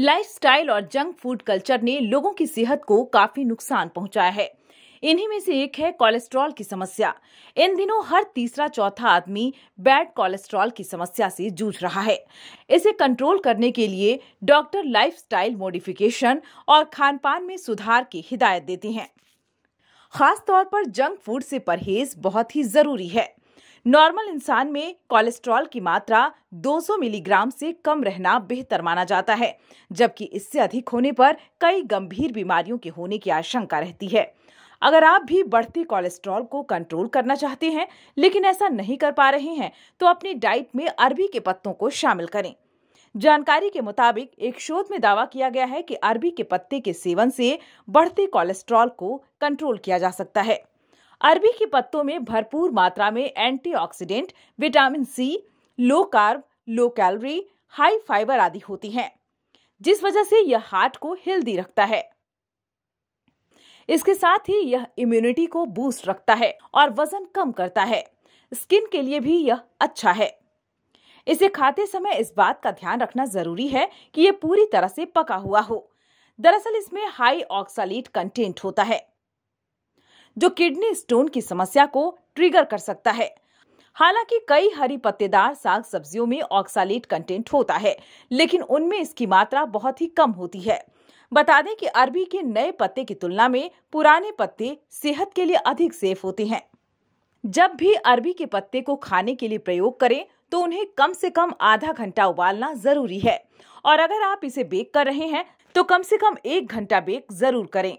Lifestyle और junk food culture ने लोगों की सेहत को काफी नुकसान पहुंचाया है इन्हीं में से एक है कोलेस्ट्रॉल की समस्या इन दिनों हर तीसरा चौथा आदमी बैड कोलेस्ट्रॉल की समस्या से जूझ रहा है इसे कंट्रोल करने के लिए डॉक्टर लाइफस्टाइल मॉडिफिकेशन और खानपान में सुधार की हिदायत देती हैं खासतौर पर जंक फूड से परहेज बहुत ही जरूरी है नॉर्मल इंसान में कोलेस्ट्रॉल की मात्रा 200 मिलीग्राम से कम रहना बेहतर माना जाता है जबकि इससे अधिक होने पर कई गंभीर बीमारियों के होने की आशंका रहती है अगर आप भी बढ़ते कोलेस्ट्रॉल को कंट्रोल करना चाहते हैं लेकिन ऐसा नहीं कर पा रहे हैं तो अपनी डाइट में अरबी के पत्तों को शामिल करें जानकारी के मुताबिक एक शोध में दावा किया गया है कि अरबी के पत्ते के सेवन से बढ़ते कोलेस्ट्रॉल को कंट्रोल किया जा सकता है अरबी के पत्तों में भरपूर मात्रा में antioxidant, vitamin C low carb low calorie high fibre आदि होती हैं जिस वजह से यह हार्ट को हेल्दी रखता है इसके साथ ही यह इम्यूनिटी को बूस्ट रखता है और वजन कम करता है स्किन के लिए भी यह अच्छा है इसे खाते समय इस बात का ध्यान रखना जरूरी है कि यह पूरी तरह से पका हुआ हो दरअसल इसमें हाई ऑक्सालेट कंटेंट होता है जो किडनी स्टोन की समस्या को ट्रिगर कर सकता है हालांकि कई हरी पत्तेदार साग सब्जियों में ऑक्सालेट कंटेंट होता है लेकिन उनमें इसकी मात्रा बहुत ही कम होती है बता दें कि अरबी के नए पत्ते की तुलना में पुराने पत्ते सेहत के लिए अधिक सेफ होते हैं जब भी अरबी के पत्ते को खाने के लिए प्रयोग करें तो उन्हें कम से कम आधा घंटा उबालना जरूरी है और अगर आप इसे बेक कर रहे हैं तो कम से कम एक घंटा बेक जरूर करें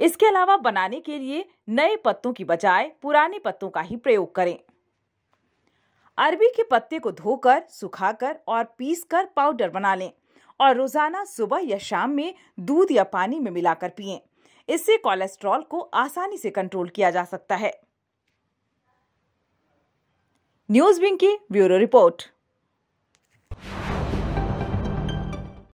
इसके अलावा बनाने के लिए नए पत्तों की बजाय पुराने पत्तों का ही प्रयोग करें अरबी के पत्ते को धोकर सुखाकर और पीसकर पाउडर बना लें और रोजाना सुबह या शाम में दूध या पानी में मिलाकर पिएं। इससे कोलेस्ट्रॉल को आसानी से कंट्रोल किया जा सकता है न्यूज विंग की ब्यूरो रिपोर्ट